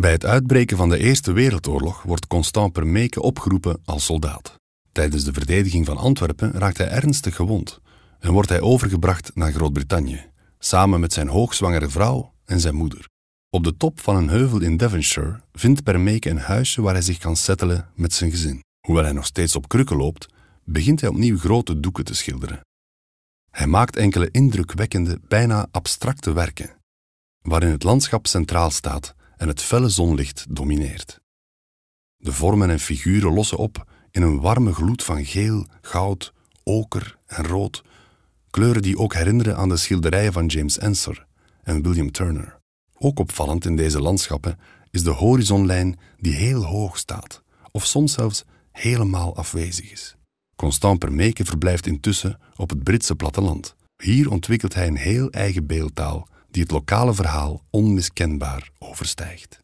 Bij het uitbreken van de Eerste Wereldoorlog wordt Constant Permeke opgeroepen als soldaat. Tijdens de verdediging van Antwerpen raakt hij ernstig gewond en wordt hij overgebracht naar Groot-Brittannië, samen met zijn hoogzwangere vrouw en zijn moeder. Op de top van een heuvel in Devonshire vindt Permeke een huisje waar hij zich kan settelen met zijn gezin. Hoewel hij nog steeds op krukken loopt, begint hij opnieuw grote doeken te schilderen. Hij maakt enkele indrukwekkende, bijna abstracte werken, waarin het landschap centraal staat en het felle zonlicht domineert. De vormen en figuren lossen op in een warme gloed van geel, goud, oker en rood, kleuren die ook herinneren aan de schilderijen van James Ensor en William Turner. Ook opvallend in deze landschappen is de horizonlijn die heel hoog staat, of soms zelfs helemaal afwezig is. Constant Permeke verblijft intussen op het Britse platteland. Hier ontwikkelt hij een heel eigen beeldtaal die het lokale verhaal onmiskenbaar overstijgt.